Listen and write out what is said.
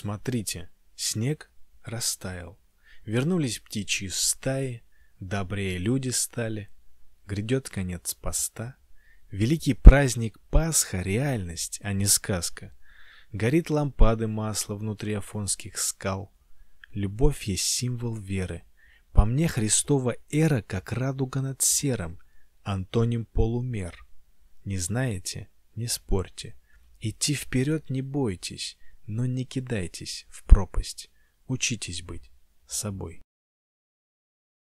Смотрите, снег растаял. Вернулись птичьи стаи, добрее люди стали. Грядет конец поста. Великий праздник Пасха — реальность, а не сказка. Горит лампады масла внутри афонских скал. Любовь есть символ веры. По мне Христова эра, как радуга над серым, антоним полумер. Не знаете — не спорьте. Идти вперед не бойтесь, но не кидайтесь в пропасть. Учитесь быть собой.